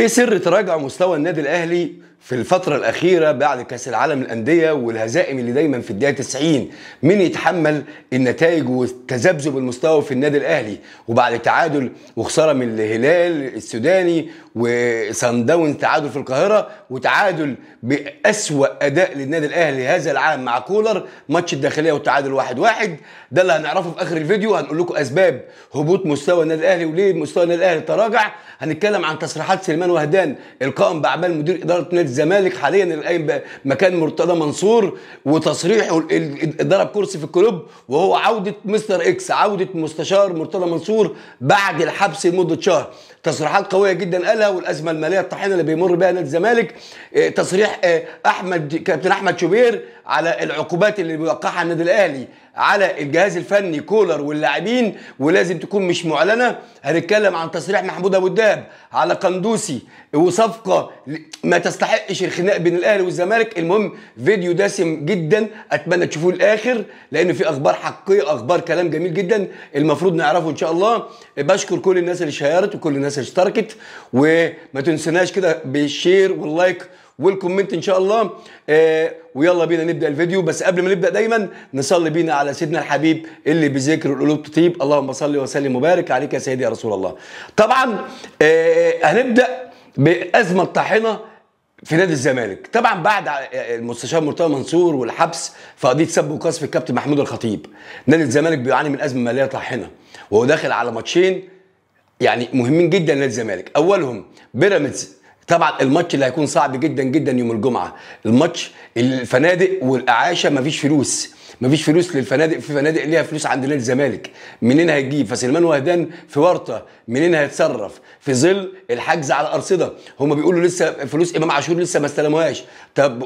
ايه سر تراجع مستوى النادي الاهلي في الفترة الأخيرة بعد كأس العالم للأندية والهزائم اللي دايما في الدقيقة 90 مين يتحمل النتائج وتذبذب المستوى في النادي الأهلي وبعد تعادل وخسارة من الهلال السوداني وصن داونز تعادل في القاهرة وتعادل بأسوأ أداء للنادي الأهلي هذا العام مع كولر ماتش الداخلية والتعادل واحد واحد ده اللي هنعرفه في آخر الفيديو هنقول لكم أسباب هبوط مستوى النادي الأهلي وليه مستوى النادي الأهلي تراجع هنتكلم عن تصريحات سليمان وهدان القائم بأعمال مدير إدارة نادي الزمالك حاليا القايم مكان مرتضى منصور وتصريحه ضرب كرسي في الكلوب وهو عوده مستر اكس عوده مستشار مرتضى منصور بعد الحبس لمده شهر تصريحات قويه جدا قالها والازمه الماليه الطاحنه اللي بيمر بها نادي الزمالك إيه، تصريح إيه، احمد كابتن احمد شوبير على العقوبات اللي بيوقعها النادي الاهلي على الجهاز الفني كولر واللاعبين ولازم تكون مش معلنه هنتكلم عن تصريح محمود ابو الدهب على قندوسي وصفقه ما تستحقش الخناق بين الاهلي والزمالك المهم فيديو دسم جدا اتمنى تشوفوه الاخر لان في اخبار حقيقيه اخبار كلام جميل جدا المفروض نعرفه ان شاء الله بشكر كل الناس اللي شيرت وكل الناس الناس اللي اشتركت وما تنسناش كده بالشير واللايك والكومنت ان شاء الله آه ويلا بينا نبدا الفيديو بس قبل ما نبدا دايما نصلي بينا على سيدنا الحبيب اللي بذكر القلوب تطيب اللهم صل وسلم وبارك عليك يا سيدي يا رسول الله طبعا آه هنبدا بازمه الطاحنه في نادي الزمالك طبعا بعد المستشار مرتضى منصور والحبس في قضيه سب وقذف الكابتن محمود الخطيب نادي الزمالك بيعاني من ازمه ماليه طاحنه وهو داخل على ماتشين يعني مهمين جدا لنادي الزمالك اولهم بيراميدز طبعا الماتش اللي هيكون صعب جدا جدا يوم الجمعه الماتش الفنادق والاعاشه مفيش فلوس مفيش فلوس للفنادق في فنادق ليها فلوس عند نادي الزمالك منين هيجيب فسلمان وهدان في ورطه منين هيتصرف في ظل الحجز على الارصده هم بيقولوا لسه فلوس امام عاشور لسه ما استلموهاش طب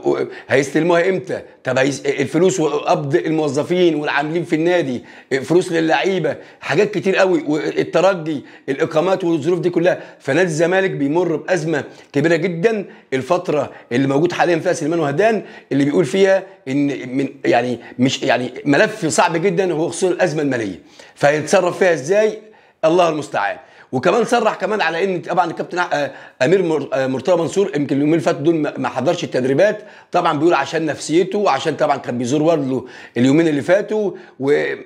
هيستلموها امتى طب الفلوس وقبض الموظفين والعاملين في النادي فلوس للعيبه حاجات كتير قوي والترجي الاقامات والظروف دي كلها فنادي الزمالك بيمر بازمه كبيره جدا الفتره اللي موجود حاليا فيها سليمان وهدان اللي بيقول فيها ان من يعني مش يعني ملف صعب جدا هو خصوصا الازمه الماليه فهيتصرف فيها ازاي الله المستعان وكمان صرح كمان على ان طبعا الكابتن آه، امير آه، مرتضى منصور يمكن اليومين اللي فاتوا دول ما حضرش التدريبات طبعا بيقول عشان نفسيته وعشان طبعا كان بيزور والده اليومين اللي فاتوا و آه،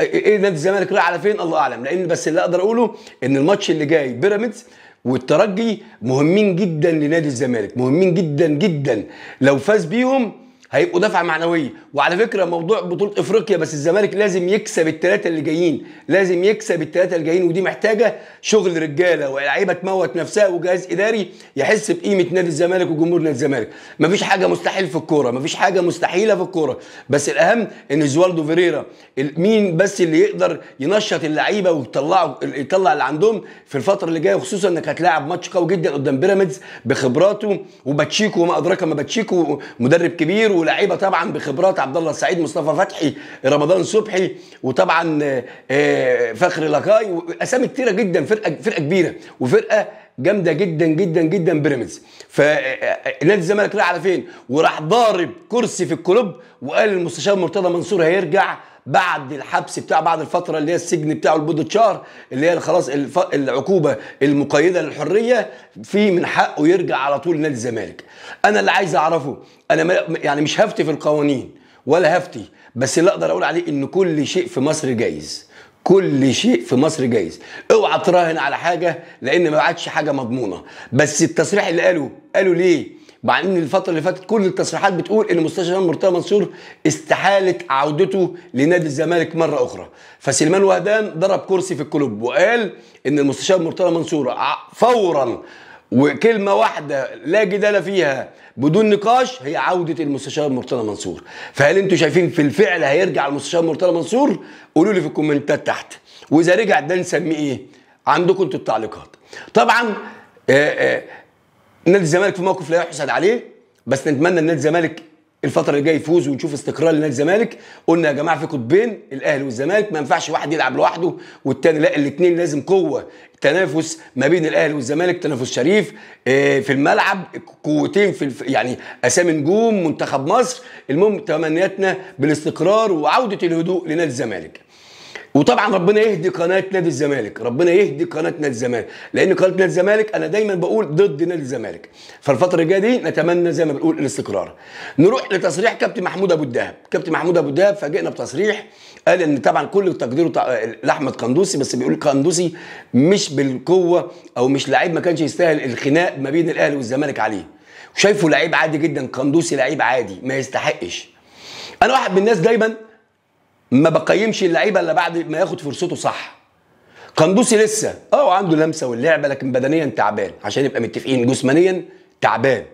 ايه نادي الزمالك رايح على فين الله اعلم لان بس اللي اقدر اقوله ان الماتش اللي جاي بيراميدز والترجي مهمين جدا لنادي الزمالك مهمين جدا جدا لو فاز بيهم هيبقوا دفعه معنويه وعلى فكره موضوع بطوله افريقيا بس الزمالك لازم يكسب الثلاثه اللي جايين لازم يكسب الثلاثه اللي جايين ودي محتاجه شغل رجاله ولاعيبه تموت نفسها وجهاز اداري يحس بقيمه نادي الزمالك وجمهور نادي الزمالك مفيش حاجه مستحيل في الكوره مفيش حاجه مستحيله في الكوره بس الاهم ان زوالدو فيريرا مين بس اللي يقدر ينشط اللعيبه ويطلعوا يطلع اللي عندهم في الفتره اللي جايه وخصوصا انك هتلاعب ماتش قوي جدا قدام بيراميدز بخبراته وباتشيكو وما ادراك ما باتشيكو مدرب كبير ولاعيبه طبعا بخبرات عبد الله السعيد مصطفى فتحي رمضان صبحي وطبعا آه، فخر لقاي اسامي كتيره جدا فرقه فرقه كبيره وفرقه جامده جدا جدا جدا بيراميدز فنادي آه، آه، الزمالك راح على فين وراح ضارب كرسي في الكلوب وقال المستشار مرتضى منصور هيرجع بعد الحبس بتاعه بعد الفتره اللي هي السجن بتاعه لمده شهر اللي هي خلاص العقوبه المقيده للحريه في من حقه يرجع على طول نادي الزمالك انا اللي عايز اعرفه انا يعني مش هفتي في القوانين ولا هفتي بس اللي اقدر اقول عليه ان كل شيء في مصر جايز كل شيء في مصر جايز اوعى تراهن على حاجه لان ما عادش حاجه مضمونه بس التصريح اللي قاله قاله ليه مع ان الفتره اللي فاتت كل التصريحات بتقول ان مستشفى مرتضى منصور استحالت عودته لنادي الزمالك مره اخرى فسليمان وهدان ضرب كرسي في الكلوب وقال ان المستشار مرتضى منصور فورا وكلمه واحده لا جدال فيها بدون نقاش هي عوده المستشار مرتضى منصور فهل انتم شايفين في الفعل هيرجع المستشار مرتضى منصور قولوا لي في الكومنتات تحت واذا رجع ده نسميه ايه عندكم انتوا التعليقات طبعا آآ آه، آآ آه، نادي الزمالك في موقف لا يحسد عليه بس نتمنى ان نادي الزمالك الفتره اللي جايه يفوز ونشوف استقرار لنادي الزمالك قلنا يا جماعه في قطبين الاهلي والزمالك ما ينفعش واحد يلعب لوحده والتاني لا الاثنين لازم قوه تنافس ما بين الاهلي والزمالك تنافس شريف آه، في الملعب قوتين في الف... يعني اسامي نجوم منتخب مصر المهم تمنياتنا بالاستقرار وعوده الهدوء لنادي الزمالك وطبعا ربنا يهدي قناه نادي الزمالك ربنا يهدي قناه نادي الزمالك لان قناه نادي الزمالك انا دايما بقول ضد نادي الزمالك فالفتره الجايه دي نتمنى زي ما بنقول الاستقرار نروح لتصريح كابتن محمود ابو الدهب كابتن محمود ابو الدهب فاجئنا بتصريح قال ان طبعا كل تقديره لاحمد قندوسي بس بيقول قندوسي مش بالقوه او مش لعيب ما كانش يستاهل الخناق ما بين الاهلي والزمالك عليه وشايفه لعيب عادي جدا قندوسي لعيب عادي ما يستحقش انا واحد من الناس دايما ما بقيمش اللعيبه الا بعد ما ياخد فرصته صح قندوسي لسه اه عنده لمسه واللعبه لكن بدنيا تعبان عشان نبقى متفقين جسمانيا تعبان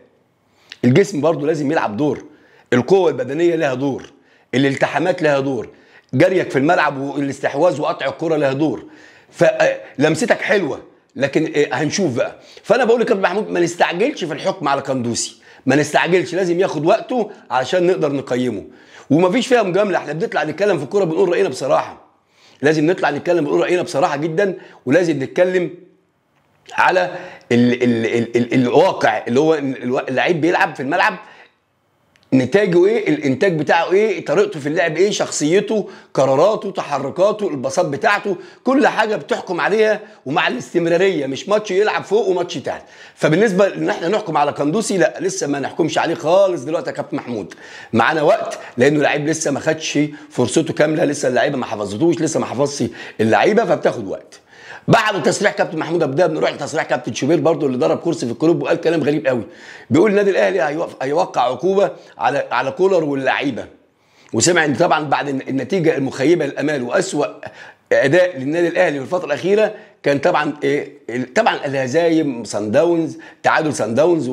الجسم برضه لازم يلعب دور القوه البدنيه لها دور الالتحامات لها دور جريك في الملعب والاستحواذ وقطع الكره لها دور فلمستك آه، حلوه لكن آه، هنشوف بقى فانا بقول لكابتن محمود ما نستعجلش في الحكم على قندوسي ما نستعجلش لازم ياخد وقته علشان نقدر نقيمه ومفيش فيها مجامله احنا بنطلع نتكلم في الكوره بنقول راينا بصراحه لازم نطلع نتكلم بنقول راينا بصراحه جدا ولازم نتكلم على الواقع اللي هو اللعيب بيلعب في الملعب نتاجه ايه الانتاج بتاعه ايه طريقته في اللعب ايه شخصيته قراراته تحركاته البساط بتاعته كل حاجه بتحكم عليها ومع الاستمراريه مش ماتش يلعب فوق وماتش تحت فبالنسبه ان احنا نحكم على قندوسي لا لسه ما نحكمش عليه خالص دلوقتي يا كابتن محمود معانا وقت لانه لعيب لسه ما خدش فرصته كامله لسه اللعيبه ما حفظتوش لسه ما حفظش اللعيبه فبتاخد وقت بعد تصريح كابتن محمود عبد بنروح لتصريح كابتن شوبير برضو اللي ضرب كرسي في الكلوب وقال كلام غريب قوي بيقول النادي الاهلي هيوقع عقوبه على على كولر واللعيبه وسمع ان طبعا بعد النتيجه المخيبه للامال واسوا اداء للنادي الاهلي في الفتره الاخيره كان طبعا ايه طبعا الهزايم سان داونز تعادل سان داونز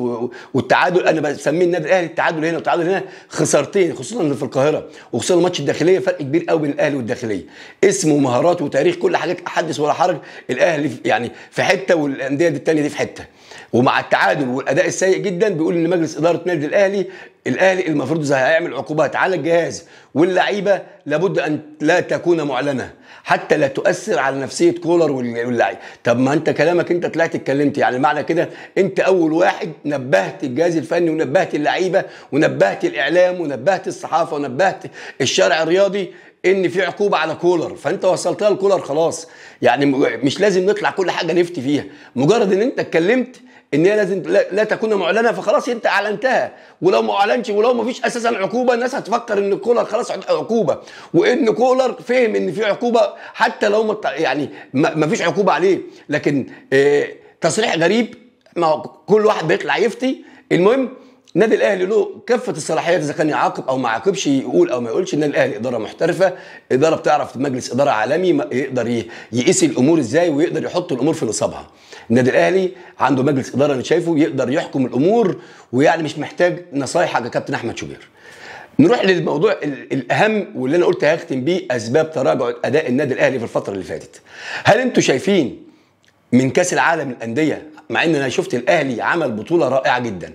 والتعادل انا بسميه النادي الاهلي التعادل هنا والتعادل هنا خسارتين خصوصا في القاهره وخصوصا الماتش الداخليه فرق كبير قوي بين الاهلي والداخليه اسم ومهارات وتاريخ كل حاجات حدث ولا حرج الاهلي يعني في حته والانديه الثانيه دي في حته ومع التعادل والاداء السيء جدا بيقول ان مجلس اداره نادي الاهلي الاهلي المفروض هيعمل عقوبات على الجهاز واللعيبه لابد ان لا تكون معلنه حتى لا تؤثر على نفسيه كولر واللعيب طب ما انت كلامك انت طلعت اتكلمت يعني معنى كده انت اول واحد نبهت الجهاز الفني ونبهت اللعيبه ونبهت الاعلام ونبهت الصحافه ونبهت الشارع الرياضي ان في عقوبه على كولر فانت وصلتها لكولر خلاص يعني مش لازم نطلع كل حاجه نفتي فيها مجرد ان انت اتكلمت ان هي لازم لا تكون معلنه فخلاص انت اعلنتها ولو ما اعلنش ولو ما فيش اساسا عقوبه الناس هتفكر ان كولر خلاص عقوبه وان كولر فهم ان في عقوبه حتى لو ما يعني ما فيش عقوبه عليه لكن آه، تصريح غريب ما كل واحد بيطلع يفتي المهم النادي الاهلي له كافه الصلاحيات اذا كان يعاقب او ما يعاقبش يقول او ما يقولش النادي الاهلي اداره محترفه اداره بتعرف مجلس اداره عالمي يقدر يقيس الامور ازاي ويقدر يحط الامور في نصابها النادي الاهلي عنده مجلس اداره انا شايفه يقدر يحكم الامور ويعني مش محتاج نصايحك يا كابتن احمد شوبير نروح للموضوع الاهم واللي انا قلت هختم بيه اسباب تراجع اداء النادي الاهلي في الفتره اللي فاتت هل انتم شايفين من كاس العالم للانديه مع ان انا شفت الاهلي عمل بطوله رائعه جدا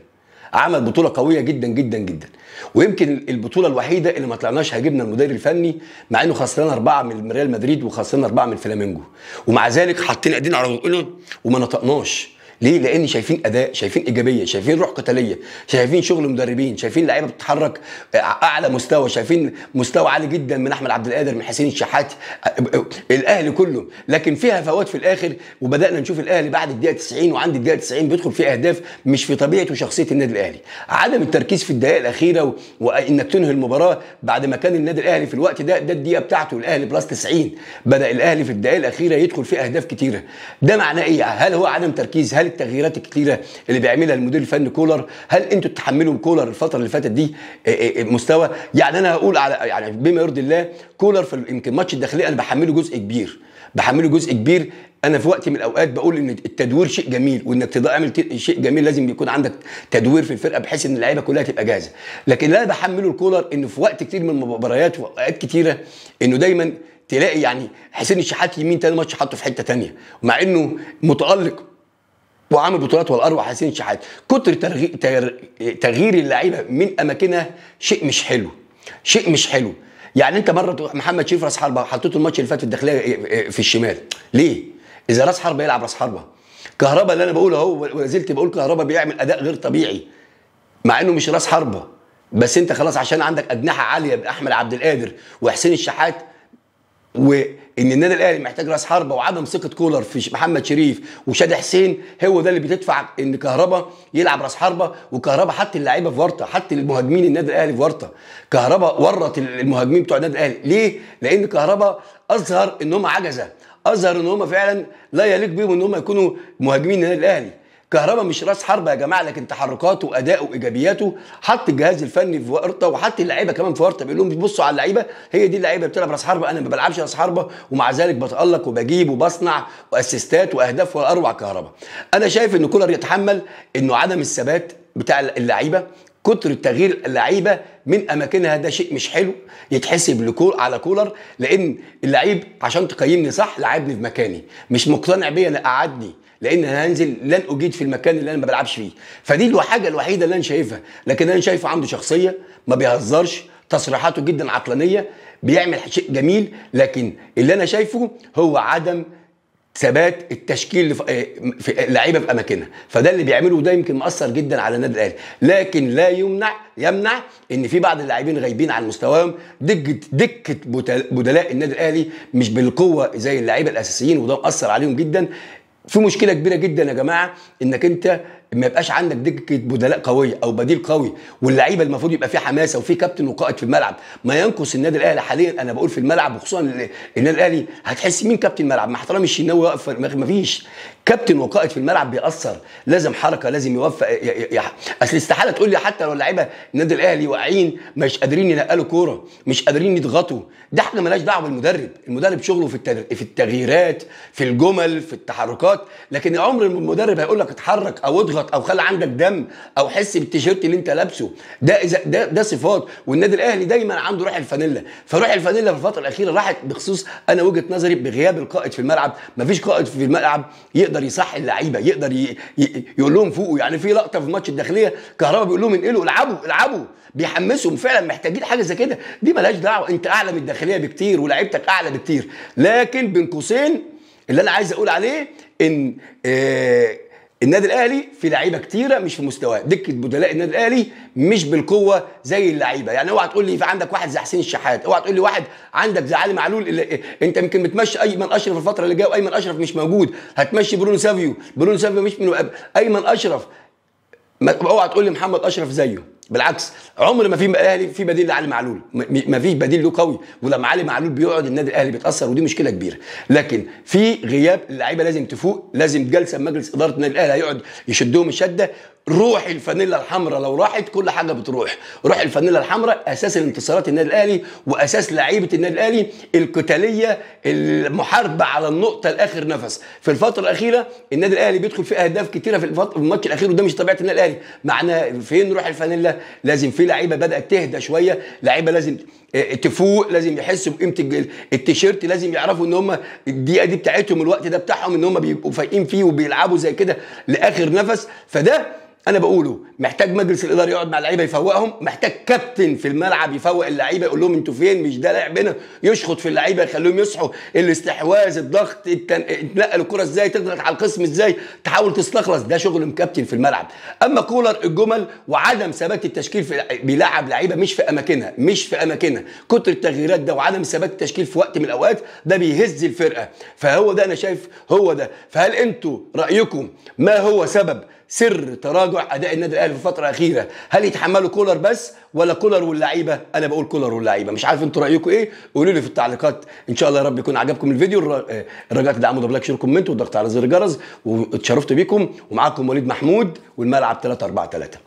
عمل بطوله قويه جدا جدا جدا ويمكن البطوله الوحيده اللي ما طلعناش هجبنا المدير الفني مع انه خسرنا اربعه من ريال مدريد وخسرنا اربعه من فلامينجو ومع ذلك حاطين ايدينا على رقنا وما نطقناش ليه لان شايفين اداء شايفين ايجابيه شايفين روح قتاليه شايفين شغل مدربين شايفين لعيبه بتتحرك آه، اعلى مستوى شايفين مستوى عالي جدا من احمد عبد القادر من حسين الشحات آه، آه، الاهلي كله لكن فيها فوات في الاخر وبدانا نشوف الاهلي بعد الدقيقه 90 وعند الدقيقه 90 بيدخل فيه اهداف مش في طبيعه وشخصيه النادي الاهلي عدم التركيز في الدقائق الاخيره وانك تنهي المباراه بعد ما كان النادي الاهلي في الوقت ده ده الدقيقه بتاعته الاهلي بلس 90 بدا الاهلي في الدقائق الاخيره يدخل فيه اهداف كتيره ده معناه ايه هل هو عدم تركيز هل هل التغييرات الكتيره اللي بيعملها المدير الفني كولر هل انتوا تتحملوا كولر الفتره اللي فاتت دي إيه، إيه، إيه، مستوى يعني انا هقول على يعني بما يرضي الله كولر في يمكن ماتش الداخليه انا بحمله جزء كبير بحمله جزء كبير انا في وقت من الاوقات بقول ان التدوير شيء جميل وانك تعمل شيء جميل لازم يكون عندك تدوير في الفرقه بحيث ان اللعيبه كلها تبقى جاهزه لكن اللي انا بحمله الكولر انه في وقت كتير من المباريات واوقات كتيره انه دايما تلاقي يعني حسين الشحات يمين تاني ماتش حاطه في حته تانية مع انه متالق وعامل بطولات والاروع حسين شحات كتر تغيير, تغيير اللعيبه من اماكنها شيء مش حلو شيء مش حلو يعني انت مره محمد شريف راس حربه حطيته الماتش اللي فات في الداخليه إيه، إيه، في الشمال ليه اذا راس حربه يلعب راس حربه كهربا اللي انا بقوله اهو ولا زلت بقول كهربا بيعمل اداء غير طبيعي مع انه مش راس حربه بس انت خلاص عشان عندك اجنحه عاليه باحمد عبد القادر وحسين الشحات وان النادي الاهلي محتاج راس حربه وعدم ثقه كولر في محمد شريف وشادي حسين هو ده اللي بتدفع ان كهربا يلعب راس حربه وكهربا حتى اللعيبه في ورطه حتى المهاجمين النادي الاهلي في ورطه كهربا ورط المهاجمين بتوع النادي الاهلي ليه؟ لان كهربا اظهر ان هم عجزه اظهر ان هم فعلا لا يليق بهم ان هم يكونوا مهاجمين النادي الاهلي كهربا مش راس حربه يا جماعه لكن تحركاته وادائه وايجابياته حط الجهاز الفني في ورطه وحط اللعيبه كمان في ورطه بيقول لهم بيبصوا على اللعيبه هي دي اللعيبه بتلعب راس حربه انا ما بلعبش راس حربه ومع ذلك بتالق وبجيب وبصنع واسيستات واهداف واروع كهربا انا شايف ان كولر يتحمل انه عدم الثبات بتاع اللعيبه كتر تغيير اللعيبه من اماكنها ده شيء مش حلو يتحسب لكول على كولر لان اللعيب عشان تقيمني صح لعبني في مكاني مش مقتنع بيا لا قعدني لان انا هنزل لن اجيد في المكان اللي انا ما بلعبش فيه فدي الحاجه الوحيده اللي انا شايفها لكن انا شايفه عنده شخصيه ما بيهزرش تصريحاته جدا عقلانيه بيعمل شيء جميل لكن اللي انا شايفه هو عدم ثبات التشكيل آه، في اللعيبه في اماكنها فده اللي بيعمله ده يمكن مأثر جدا على النادي الاهلي لكن لا يمنع يمنع ان في بعض اللاعبين غايبين عن مستواهم دكه دكه بدلاء النادي الاهلي مش بالقوه زي اللعيبه الاساسيين وده مأثر عليهم جدا في مشكله كبيره جدا يا جماعه انك انت ما يبقاش عندك دكه بدلاء قويه او بديل قوي واللعيبه المفروض يبقى في حماسه وفي كابتن وقائد في الملعب ما ينقص النادي الاهلي حاليا انا بقول في الملعب وخصوصا النادي الاهلي هتحس مين كابتن الملعب مع احترامي الشناوي واقف ما فيش كابتن وقائد في الملعب بيأثر لازم حركه لازم يوفق اصل استحاله تقول لي حتى لو اللعيبه النادي الاهلي واقعين مش قادرين ينقلوا كوره مش قادرين يضغطوا ده حاجه مالناش دعوه بالمدرب المدرب شغله في في التغييرات في الجمل في التحركات لكن عمر المدرب هيقول لك اتحرك او اضغط عضلات او خلى عندك دم او حس بالتيشيرت اللي انت لابسه ده اذا ده ده صفات والنادي الاهلي دايما عنده روح الفانيلا فروح الفانيلا في الفتره الاخيره راحت بخصوص انا وجهه نظري بغياب القائد في الملعب مفيش قائد في الملعب يقدر يصحي اللعيبه يقدر ي... ي... يقول لهم فوقوا يعني في لقطه في ماتش الداخليه كهربا بيقول لهم انقلوا العبوا العبوا بيحمسهم فعلا محتاجين حاجه زي كده دي ملهاش دعوه انت اعلى من الداخليه بكتير ولاعيبتك اعلى بكتير لكن بين قوسين اللي انا عايز اقول عليه ان آه النادي الاهلي في لعيبه كتيره مش في مستواه دكه بدلاء النادي الاهلي مش بالقوه زي اللعيبه يعني اوعى تقول لي في عندك واحد زي حسين الشحات اوعى تقول لي واحد عندك زي علي معلول انت يمكن بتمشي ايمن اشرف الفتره اللي جايه وايمن اشرف مش موجود هتمشي برونو سافيو برونو سافيو مش من ايمن اشرف اوعى تقول لي محمد اشرف زيه بالعكس عمر ما في الاهلي في بديل لعلي معلول ما فيش بديل له قوي ولما علي معلول بيقعد النادي الاهلي بيتاثر ودي مشكله كبيره لكن في غياب اللعيبه لازم تفوق لازم جلسه مجلس اداره النادي الاهلي هيقعد يشدهم الشده روح الفانيلا الحمراء لو راحت كل حاجه بتروح روح الفانيلا الحمراء اساس الانتصارات النادي الاهلي واساس لعيبه النادي الاهلي القتاليه المحاربه على النقطه لاخر نفس في الفتره الاخيره النادي الاهلي بيدخل في اهداف كتيره في الماتش الاخير وده مش طبيعه النادي الاهلي معناه فين روح الفانيلا لازم في لعيبه بدات تهدى شويه لعيبه لازم آه، تفوق لازم يحسوا بقيمه التيشيرت لازم يعرفوا ان هم الدقيقه دي بتاعتهم الوقت ده بتاعهم ان هم بيبقوا فايقين فيه وبيلعبوا زي كده لاخر نفس فده انا بقوله محتاج مجلس الاداره يقعد مع اللعيبه يفوقهم محتاج كابتن في الملعب يفوق اللعيبه يقول لهم انتوا فين مش ده لعبنا يشخط في اللعيبه يخليهم يصحوا الاستحواذ الضغط التن... تنقل الكره ازاي تضغط على القسم ازاي تحاول تستخلص ده شغل مكابتن في الملعب اما كولر الجمل وعدم ثبات التشكيل في بيلعب لعيبه مش في اماكنها مش في اماكنها كتر التغييرات ده وعدم ثبات التشكيل في وقت من الاوقات ده بيهز الفرقه فهو ده انا شايف هو ده فهل انتوا رايكم ما هو سبب سر تراجع اداء النادي الاهلي في الفتره الاخيره هل يتحملوا كولر بس ولا كولر واللعيبه انا بقول كولر واللعيبه مش عارف انتوا رايكم ايه قولوا لي في التعليقات ان شاء الله يا رب يكون عجبكم الفيديو آه، الرجاء تدعموا بلايك شير كومنت والضغط على زر الجرس واتشرفت بيكم ومعاكم وليد محمود والملعب 3 4 3